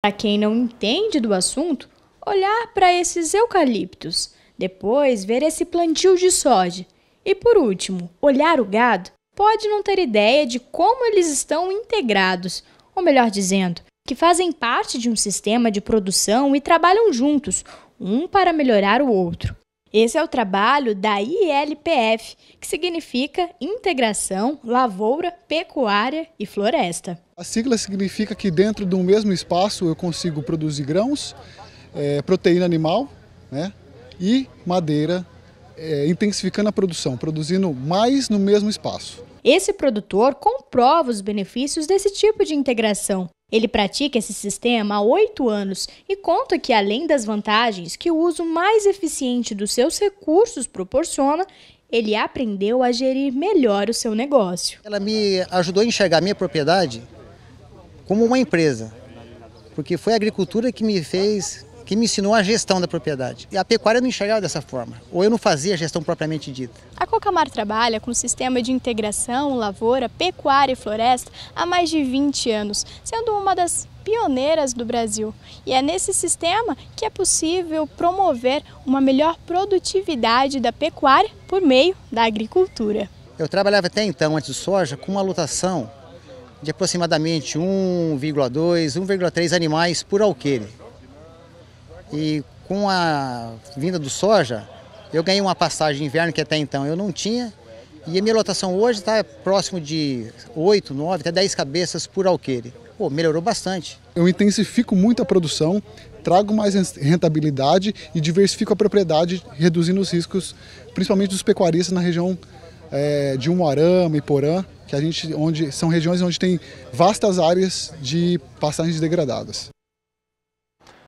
Para quem não entende do assunto, olhar para esses eucaliptos, depois ver esse plantio de soja e, por último, olhar o gado, pode não ter ideia de como eles estão integrados, ou melhor dizendo, que fazem parte de um sistema de produção e trabalham juntos, um para melhorar o outro. Esse é o trabalho da ILPF, que significa Integração, Lavoura, Pecuária e Floresta. A sigla significa que dentro do mesmo espaço eu consigo produzir grãos, é, proteína animal né, e madeira, é, intensificando a produção, produzindo mais no mesmo espaço. Esse produtor comprova os benefícios desse tipo de integração ele pratica esse sistema há oito anos e conta que, além das vantagens que o uso mais eficiente dos seus recursos proporciona, ele aprendeu a gerir melhor o seu negócio. Ela me ajudou a enxergar a minha propriedade como uma empresa, porque foi a agricultura que me fez que me ensinou a gestão da propriedade. E a pecuária eu não enxergava dessa forma, ou eu não fazia a gestão propriamente dita. A Cocamar trabalha com o sistema de integração lavoura, pecuária e floresta há mais de 20 anos, sendo uma das pioneiras do Brasil. E é nesse sistema que é possível promover uma melhor produtividade da pecuária por meio da agricultura. Eu trabalhava até então, antes do soja, com uma lotação de aproximadamente 1,2, 1,3 animais por alqueire. E com a vinda do soja, eu ganhei uma passagem de inverno que até então eu não tinha. E a minha lotação hoje está próximo de 8, 9, até 10 cabeças por alqueire. Pô, melhorou bastante. Eu intensifico muito a produção, trago mais rentabilidade e diversifico a propriedade, reduzindo os riscos, principalmente dos pecuaristas na região é, de Umuarama e Porã, que a gente, onde, são regiões onde tem vastas áreas de passagens degradadas.